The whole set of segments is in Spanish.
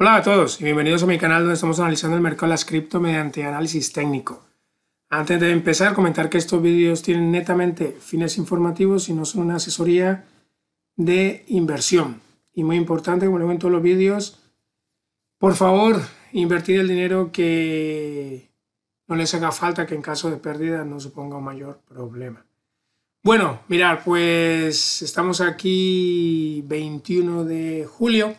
Hola a todos y bienvenidos a mi canal donde estamos analizando el mercado de las cripto mediante análisis técnico. Antes de empezar, comentar que estos vídeos tienen netamente fines informativos y no son una asesoría de inversión. Y muy importante, como lo en todos los vídeos, por favor, invertir el dinero que no les haga falta, que en caso de pérdida no suponga un mayor problema. Bueno, mirar, pues estamos aquí 21 de julio.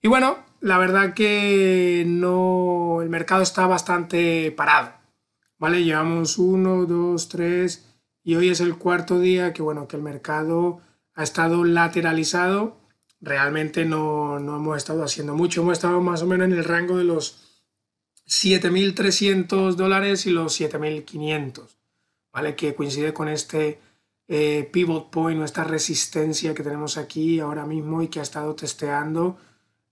Y bueno, la verdad que no, el mercado está bastante parado, ¿vale? Llevamos uno, dos, tres y hoy es el cuarto día que, bueno, que el mercado ha estado lateralizado. Realmente no, hemos estado haciendo mucho, hemos estado más o menos en el rango de los 7.300 dólares y los 7.500, ¿vale? Que coincide con este eh, pivot point o esta resistencia que tenemos aquí ahora mismo y que ha estado testeando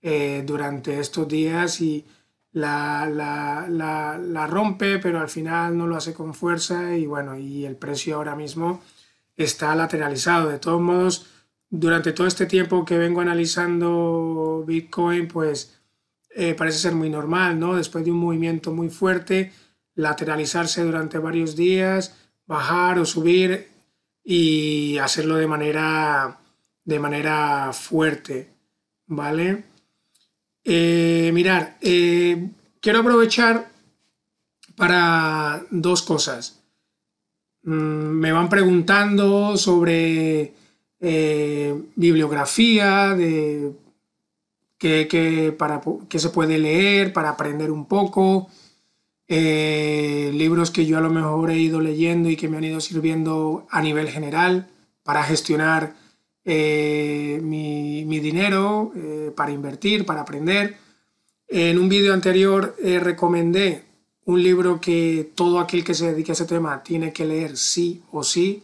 eh, durante estos días y la, la, la, rompe, pero al final no lo hace con fuerza y bueno, y el precio ahora mismo está lateralizado. De todos modos, durante todo este tiempo que vengo analizando Bitcoin, pues eh, parece ser muy normal, ¿no? Después de un movimiento muy fuerte, lateralizarse durante varios días, bajar o subir y hacerlo de manera, de manera fuerte, ¿vale? Eh, mirar, eh, quiero aprovechar para dos cosas. Mm, me van preguntando sobre eh, bibliografía, de para, qué se puede leer, para aprender un poco, libros que yo a lo mejor he ido leyendo y que me han ido sirviendo a nivel general para gestionar eh, mi, dinero eh, para invertir, para aprender. En un vídeo anterior eh, recomendé un libro que todo aquel que se dedique a ese tema tiene que leer sí o sí.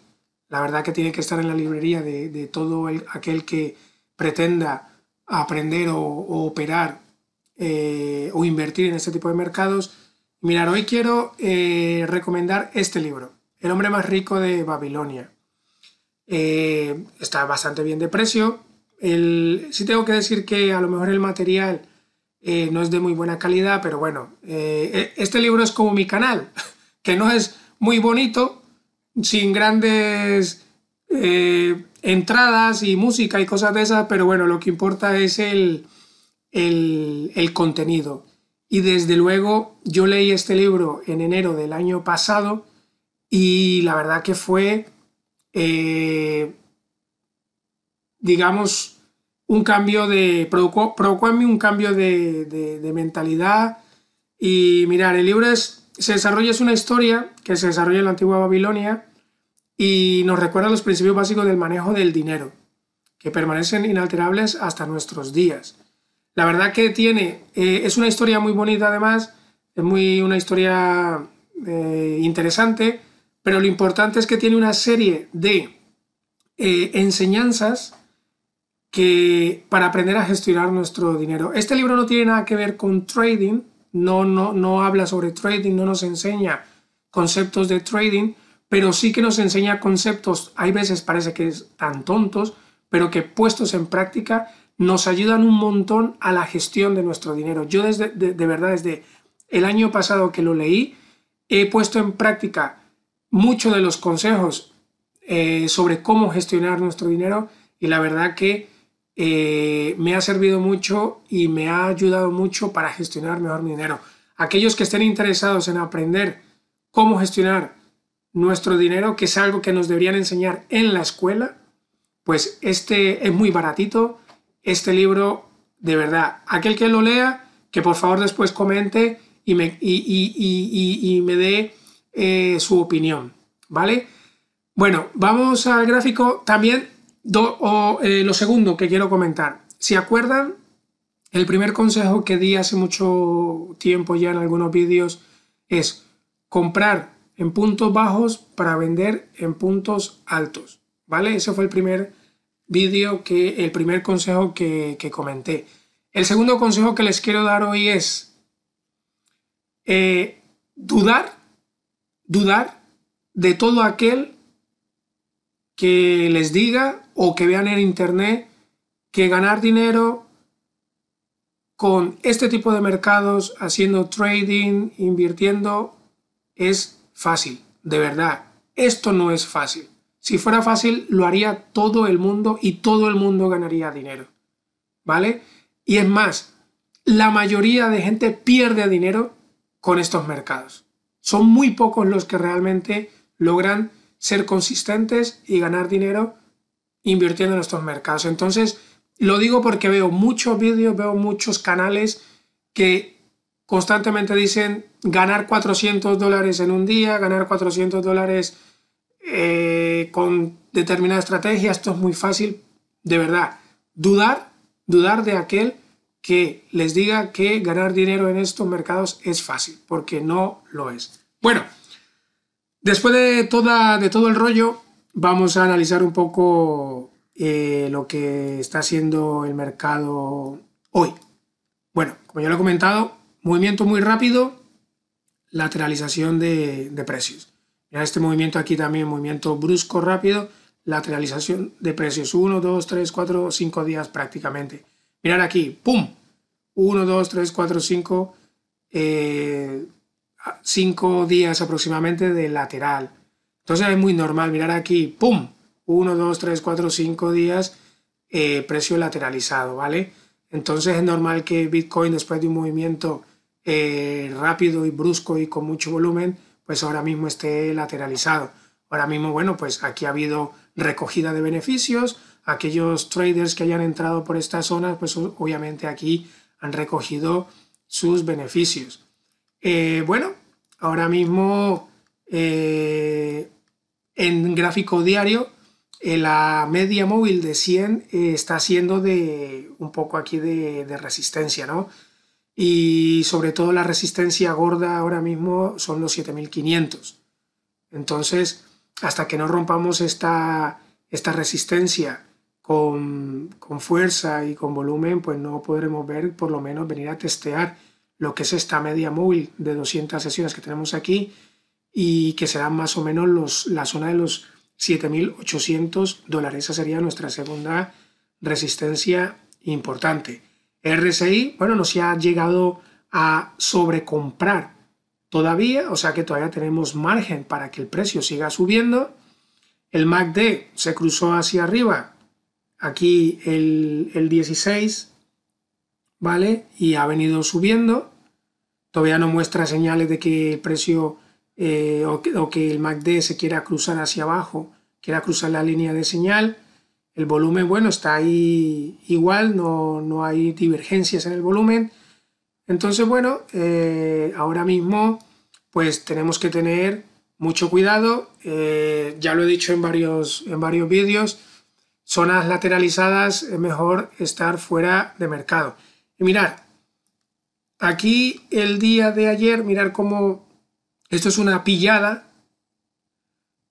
La verdad que tiene que estar en la librería de, todo aquel que pretenda aprender o operar o invertir en este tipo de mercados. Mirar, hoy quiero recomendar este libro, El hombre más rico de Babilonia, eh, está bastante bien de precio. El, sí tengo que decir que a lo mejor el material eh, no es de muy buena calidad, pero bueno, eh, e, este libro es como mi canal, que no es muy bonito, sin grandes entradas y música y cosas de esas, pero bueno, lo que importa es el, el contenido. Y desde luego yo leí este libro en enero del año pasado y la verdad que fue eh, digamos, un cambio de, provocó, en mí un cambio de, mentalidad. Y mirar, el libro es, se desarrolla, es una historia que se desarrolla en la antigua Babilonia y nos recuerda los principios básicos del manejo del dinero, que permanecen inalterables hasta nuestros días. La verdad que tiene, eh, es una historia muy bonita además, es muy, una historia eh, interesante pero lo importante es que tiene una serie de eh, enseñanzas que para aprender a gestionar nuestro dinero. Este libro no tiene nada que ver con trading, no, no, no habla sobre trading, no nos enseña conceptos de trading, pero sí que nos enseña conceptos, hay veces parece que es tan tontos, pero que puestos en práctica nos ayudan un montón a la gestión de nuestro dinero. Yo desde, de verdad, desde el año pasado que lo leí, he puesto en práctica muchos de los consejos eh, sobre cómo gestionar nuestro dinero y la verdad que eh, me ha servido mucho y me ha ayudado mucho para gestionar mejor mi dinero. Aquellos que estén interesados en aprender cómo gestionar nuestro dinero, que es algo que nos deberían enseñar en la escuela, pues este es muy baratito, este libro de verdad, aquel que lo lea, que por favor después comente y me, y, y, me dé eh, su opinión, ¿vale? Bueno, vamos al gráfico también. Eh, lo segundo que quiero comentar. Si acuerdan, el primer consejo que di hace mucho tiempo ya en algunos vídeos es comprar en puntos bajos para vender en puntos altos, ¿vale? Ese fue el primer vídeo que, el primer consejo que, comenté. El segundo consejo que les quiero dar hoy es eh, dudar dudar de todo aquel que les diga o que vean en internet que ganar dinero con este tipo de mercados, haciendo trading, invirtiendo, es fácil, de verdad. Esto no es fácil. Si fuera fácil, lo haría todo el mundo y todo el mundo ganaría dinero. ¿Vale? Y es más, la mayoría de gente pierde dinero con estos mercados. Son muy pocos los que realmente logran ser consistentes y ganar dinero invirtiendo en estos mercados. Entonces, lo digo porque veo muchos vídeos, veo muchos canales que constantemente dicen ganar 400 dólares en un día, ganar 400 dólares eh, con determinada estrategia, esto es muy fácil, de verdad. Dudar, dudar de aquel que les diga que ganar dinero en estos mercados es fácil, porque no lo es. Bueno, después de, toda, de todo el rollo, vamos a analizar un poco eh, lo que está haciendo el mercado hoy. Bueno, como ya lo he comentado, movimiento muy rápido, lateralización de, precios. Mira este movimiento aquí también, movimiento brusco, rápido, lateralización de precios. uno 2, 3, 4, 5 días prácticamente. Mirar aquí, ¡pum! 1, 2, 3, 4, 5, 5 días aproximadamente de lateral. Entonces es muy normal, mirar aquí, ¡pum! 1, 2, 3, 4, 5 días, eh, precio lateralizado, ¿vale? Entonces es normal que Bitcoin después de un movimiento eh, rápido y brusco y con mucho volumen, pues ahora mismo esté lateralizado. Ahora mismo, bueno, pues aquí ha habido recogida de beneficios, aquellos traders que hayan entrado por esta zona, pues obviamente aquí han recogido sus beneficios. Eh, bueno, ahora mismo eh, en gráfico diario, eh, la media móvil de 100 está siendo de un poco aquí de, resistencia, ¿no? Y sobre todo la resistencia gorda ahora mismo son los 7500. Entonces, hasta que no rompamos esta, esta resistencia con, con fuerza y con volumen, pues no podremos ver, por lo menos venir a testear lo que es esta media móvil de 200 sesiones que tenemos aquí y que será más o menos los, la zona de los 7.800 dólares. Esa sería nuestra segunda resistencia importante. RSI, bueno, no se ha llegado a sobrecomprar todavía, o sea que todavía tenemos margen para que el precio siga subiendo. El MACD se cruzó hacia arriba, aquí el, 16, ¿vale? Y ha venido subiendo. Todavía no muestra señales de que el precio eh, o, que, el MACD se quiera cruzar hacia abajo, quiera cruzar la línea de señal. El volumen, bueno, está ahí igual, no, hay divergencias en el volumen. Entonces, bueno, eh, ahora mismo pues tenemos que tener mucho cuidado. Eh, ya lo he dicho en varios, en varios vídeos, zonas lateralizadas es mejor estar fuera de mercado. Y mirar, aquí el día de ayer, mirar cómo esto es una pillada.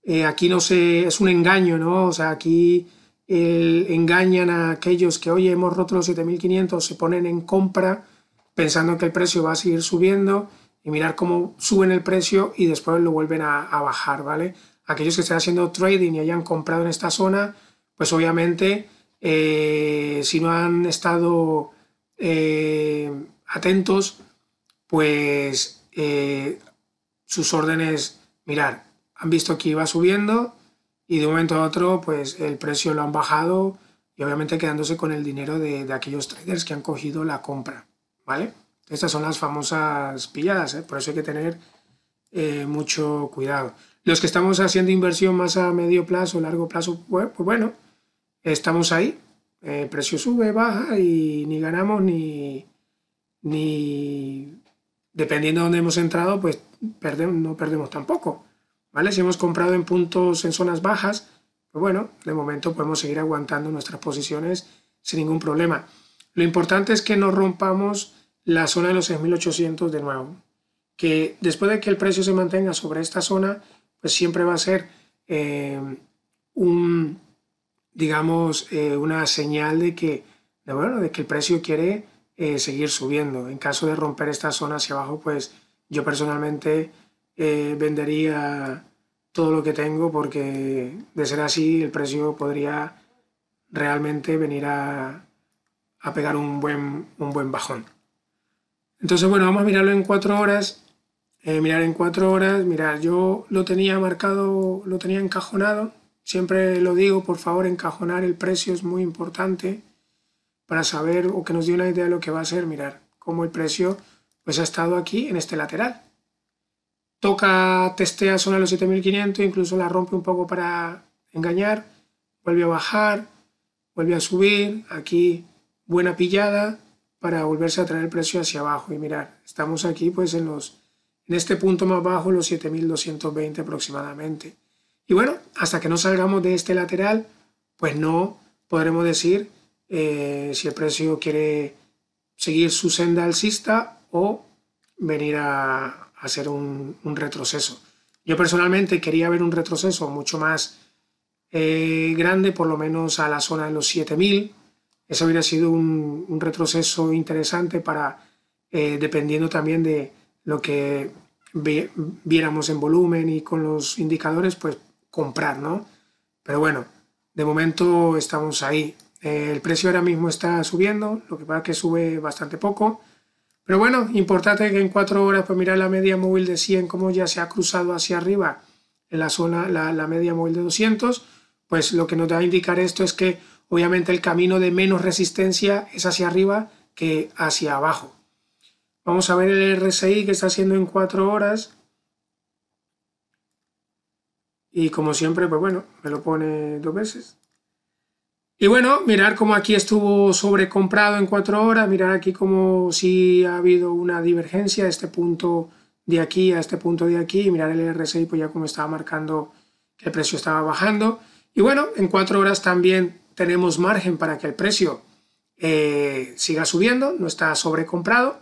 Eh, aquí no se, es un engaño, ¿no? O sea, aquí engañan a aquellos que, oye, hemos roto los 7500, se ponen en compra pensando que el precio va a seguir subiendo y mirar cómo suben el precio y después lo vuelven a, bajar, ¿vale? Aquellos que están haciendo trading y hayan comprado en esta zona, pues obviamente eh, si no han estado eh, atentos, pues eh, sus órdenes, mirad, han visto que iba subiendo y de un momento a otro, pues el precio lo han bajado y obviamente quedándose con el dinero de, de aquellos traders que han cogido la compra, ¿vale? Estas son las famosas pilladas, por eso hay que tener mucho cuidado. Los que estamos haciendo inversión más a medio plazo, largo plazo, pues, pues bueno, estamos ahí. El eh, precio sube, baja y ni ganamos ni, ni dependiendo de dónde hemos entrado, pues perdemos, no perdemos tampoco. ¿Vale? Si hemos comprado en puntos, en zonas bajas, pues bueno, de momento podemos seguir aguantando nuestras posiciones sin ningún problema. Lo importante es que no rompamos la zona de los 6800 de nuevo. Que después de que el precio se mantenga sobre esta zona, pues siempre va a ser eh, un, digamos, eh, una señal de que, bueno, de que el precio quiere eh, seguir subiendo. En caso de romper esta zona hacia abajo, pues yo personalmente eh, vendería todo lo que tengo porque de ser así el precio podría realmente venir a, pegar un buen, un buen bajón. Entonces, bueno, vamos a mirarlo en cuatro horas. mirar en cuatro horas, mirar, yo lo tenía marcado, lo tenía encajonado Siempre lo digo, por favor, encajonar el precio es muy importante para saber o que nos dé una idea de lo que va a ser. Mirar cómo el precio pues ha estado aquí en este lateral. Toca, testea zona de los 7500, incluso la rompe un poco para engañar, vuelve a bajar, vuelve a subir, aquí buena pillada para volverse a traer el precio hacia abajo y mirar, estamos aquí pues en los en este punto más bajo los 7220 aproximadamente. Y bueno, hasta que no salgamos de este lateral, pues no podremos decir eh, si el precio quiere seguir su senda alcista o venir a, hacer un, retroceso. Yo personalmente quería ver un retroceso mucho más eh, grande, por lo menos a la zona de los 7000. Eso hubiera sido un, retroceso interesante para, eh, dependiendo también de lo que viéramos en volumen y con los indicadores, pues comprar, ¿no? Pero bueno, de momento estamos ahí. Eh, el precio ahora mismo está subiendo, lo que pasa que sube bastante poco. Pero bueno, importante que en cuatro horas, pues mirar la media móvil de 100, como ya se ha cruzado hacia arriba en la zona, la, media móvil de 200, pues lo que nos va a indicar esto es que obviamente el camino de menos resistencia es hacia arriba que hacia abajo. Vamos a ver el RSI que está haciendo en cuatro horas. Y como siempre, pues bueno, me lo pone dos veces. Y bueno, mirar cómo aquí estuvo sobrecomprado en cuatro horas, mirar aquí como si ha habido una divergencia de este punto de aquí a este punto de aquí, mirar el RSI, pues ya como estaba marcando que el precio estaba bajando. Y bueno, en cuatro horas también tenemos margen para que el precio eh, siga subiendo, no está sobrecomprado.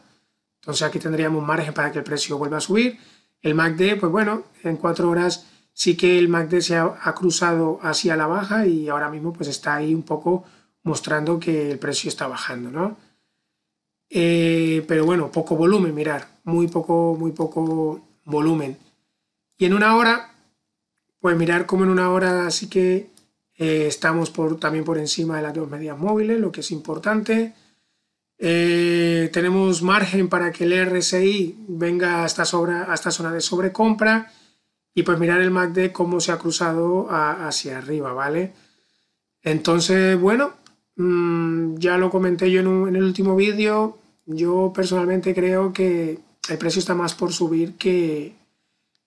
Entonces aquí tendríamos margen para que el precio vuelva a subir. El MACD, pues bueno, en cuatro horas sí que el MACD se ha, cruzado hacia la baja y ahora mismo pues está ahí un poco mostrando que el precio está bajando, ¿no? Eh, pero bueno, poco volumen, mirar, muy poco, muy poco volumen. Y en una hora, pues mirar como en una hora sí que eh, estamos por, también por encima de las dos medias móviles, lo que es importante. Eh, tenemos margen para que el RSI venga hasta, esta hasta zona de sobrecompra y pues mirar el MACD cómo se ha cruzado hacia arriba, ¿vale? Entonces, bueno, mm, ya lo comenté yo en, el último vídeo, yo personalmente creo que el precio está más por subir que,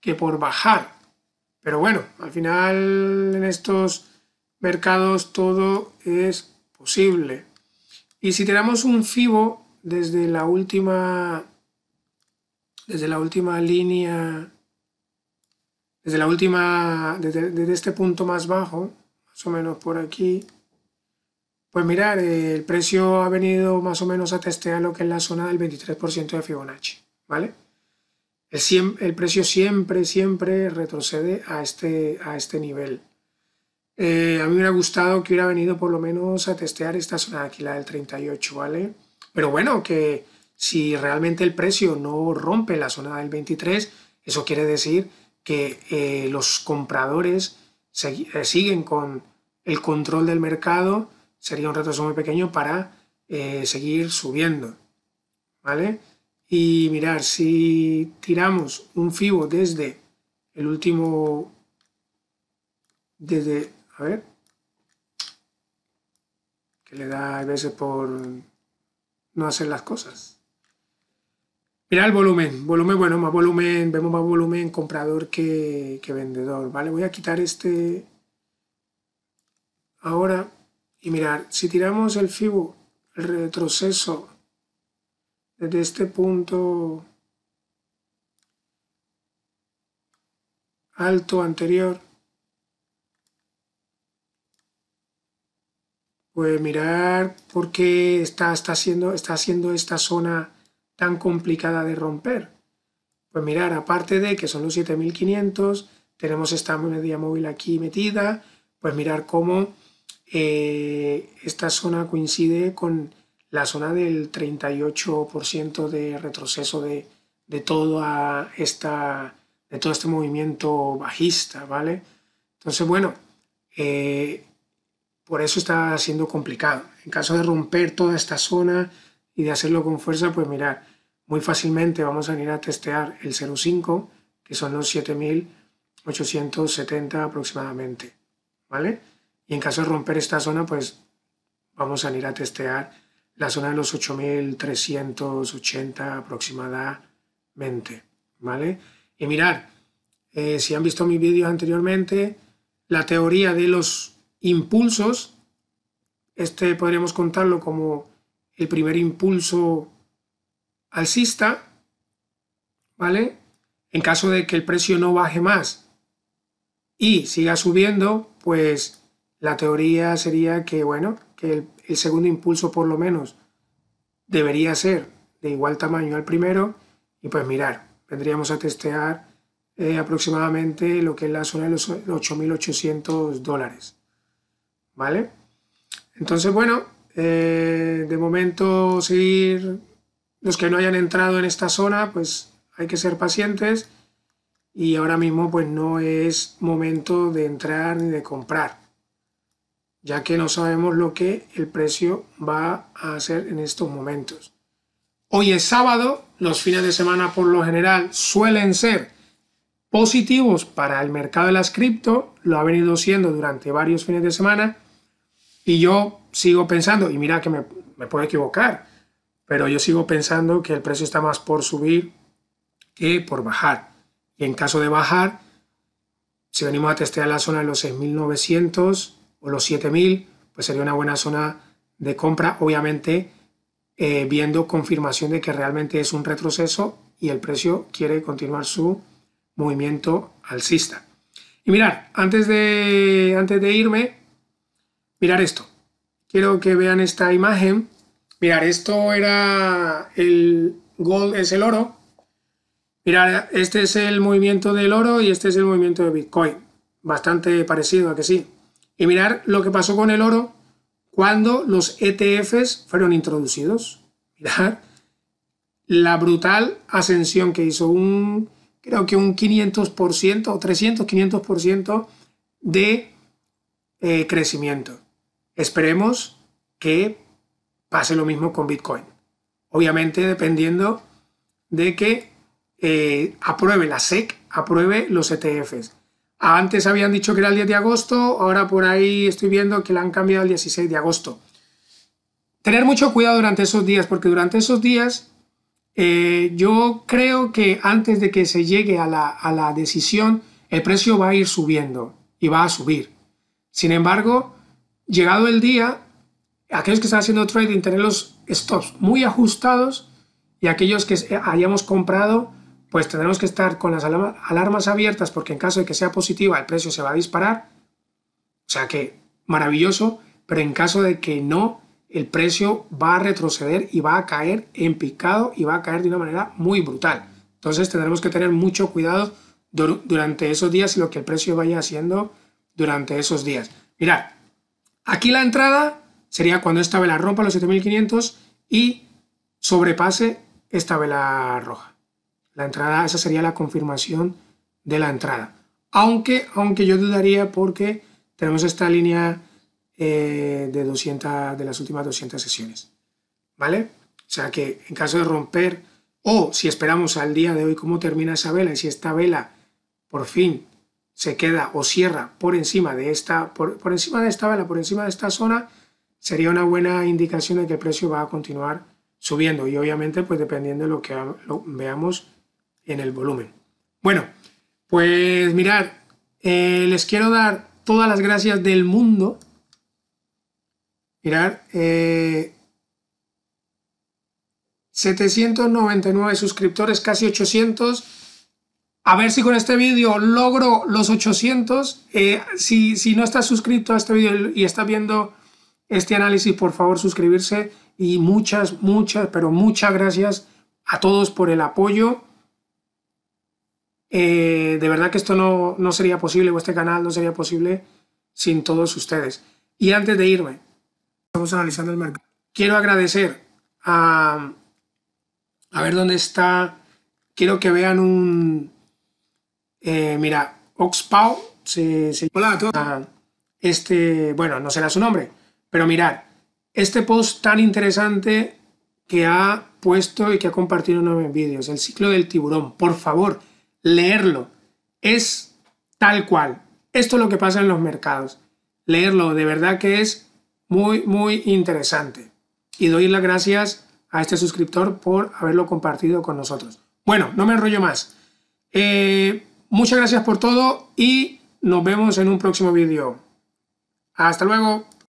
que por bajar. Pero bueno, al final en estos mercados todo es posible. Y si tenemos un FIBO desde la última desde la última línea desde la última, desde, este punto más bajo, más o menos por aquí, pues mirar, el precio ha venido más o menos a testear lo que es la zona del 23% de Fibonacci, ¿vale? El, el, precio siempre, siempre retrocede a este, a este nivel. Eh, a mí me hubiera gustado que hubiera venido por lo menos a testear esta zona de aquí, la del 38, ¿vale? Pero bueno, que si realmente el precio no rompe la zona del 23, eso quiere decir que eh, los compradores eh, siguen con el control del mercado, sería un retraso muy pequeño para eh, seguir subiendo. ¿Vale? Y mirar, si tiramos un FIBO desde el último, desde, a ver, que le da a veces por no hacer las cosas. Mira el volumen, volumen, bueno, más volumen, vemos más volumen comprador que, vendedor, ¿vale? Voy a quitar este ahora y mirar, si tiramos el FIBO, el retroceso desde este punto alto anterior, pues mirar por qué está, está, haciendo, está haciendo esta zona tan complicada de romper? Pues mirar, aparte de que son los 7500, tenemos esta moneda móvil aquí metida, pues mirar cómo eh, esta zona coincide con la zona del 38% de retroceso de, de, toda esta, de todo este movimiento bajista, ¿vale? Entonces, bueno, eh, por eso está siendo complicado. En caso de romper toda esta zona, y de hacerlo con fuerza, pues mirar, muy fácilmente vamos a ir a testear el 0,5, que son los 7.870 aproximadamente, ¿vale? Y en caso de romper esta zona, pues vamos a ir a testear la zona de los 8.380 aproximadamente, ¿vale? Y mirar, eh, si han visto mis vídeos anteriormente, la teoría de los impulsos, este podríamos contarlo como el primer impulso alcista, ¿vale? En caso de que el precio no baje más y siga subiendo, pues la teoría sería que, bueno, que el, segundo impulso por lo menos debería ser de igual tamaño al primero y pues mirar, vendríamos a testear eh, aproximadamente lo que es la zona de los 8.800 dólares, ¿vale? Entonces, bueno, eh, de momento seguir los que no hayan entrado en esta zona, pues hay que ser pacientes y ahora mismo pues no es momento de entrar ni de comprar, ya que no sabemos lo que el precio va a hacer en estos momentos. Hoy es sábado, los fines de semana por lo general suelen ser positivos para el mercado de las cripto, lo ha venido siendo durante varios fines de semana y yo sigo pensando, y mira que me, me puedo equivocar, pero yo sigo pensando que el precio está más por subir que por bajar. Y en caso de bajar, si venimos a testear la zona de los 6.900 o los 7.000, pues sería una buena zona de compra, obviamente eh, viendo confirmación de que realmente es un retroceso y el precio quiere continuar su movimiento alcista. Y mirar, antes de, antes de irme, mirar esto quiero que vean esta imagen. Mirar, esto era el gold, es el oro. Mirar, este es el movimiento del oro y este es el movimiento de Bitcoin. Bastante parecido a que sí. Y mirar lo que pasó con el oro cuando los ETFs fueron introducidos. Mirar la brutal ascensión que hizo un, creo que un 500% o 300, 500% de eh, crecimiento. Esperemos que pase lo mismo con Bitcoin. Obviamente dependiendo de que eh, apruebe la SEC, apruebe los ETFs. Antes habían dicho que era el 10 de agosto, ahora por ahí estoy viendo que la han cambiado al 16 de agosto. Tener mucho cuidado durante esos días, porque durante esos días eh, yo creo que antes de que se llegue a la, a la decisión, el precio va a ir subiendo y va a subir. Sin embargo, llegado el día, aquellos que están haciendo trading, tener los stops muy ajustados y aquellos que hayamos comprado, pues tendremos que estar con las alarmas abiertas porque en caso de que sea positiva el precio se va a disparar. O sea que maravilloso, pero en caso de que no, el precio va a retroceder y va a caer en picado y va a caer de una manera muy brutal. Entonces tendremos que tener mucho cuidado durante esos días y lo que el precio vaya haciendo durante esos días. Mirad, Aquí la entrada sería cuando esta vela rompa los 7500 y sobrepase esta vela roja. La entrada, esa sería la confirmación de la entrada. Aunque, aunque yo dudaría porque tenemos esta línea eh, de de las últimas 200 sesiones. ¿Vale? O sea que en caso de romper, o si esperamos al día de hoy cómo termina esa vela, y si esta vela por fin se queda o cierra por encima de esta, por, encima de esta vela, por encima de esta zona, sería una buena indicación de que el precio va a continuar subiendo y obviamente pues dependiendo de lo que veamos en el volumen. Bueno, pues mirar eh, les quiero dar todas las gracias del mundo. Mirad, 799 eh, suscriptores, casi 800 a ver si con este vídeo logro los 800. Eh, si, si, no estás suscrito a este vídeo y estás viendo este análisis, por favor suscribirse. Y muchas, muchas, pero muchas gracias a todos por el apoyo. Eh, de verdad que esto no, no sería posible, o este canal no sería posible sin todos ustedes. Y antes de irme, estamos analizando el mercado. Quiero agradecer a... A ver dónde está. Quiero que vean un eh, mira, Oxpao, se, a todos. este, bueno, no será su nombre, pero mirad, este post tan interesante que ha puesto y que ha compartido en vídeos, el ciclo del tiburón, por favor, leerlo. Es tal cual. Esto es lo que pasa en los mercados. Leerlo, de verdad que es muy, muy interesante. Y doy las gracias a este suscriptor por haberlo compartido con nosotros. Bueno, no me enrollo más. Eh, Muchas gracias por todo y nos vemos en un próximo vídeo. Hasta luego.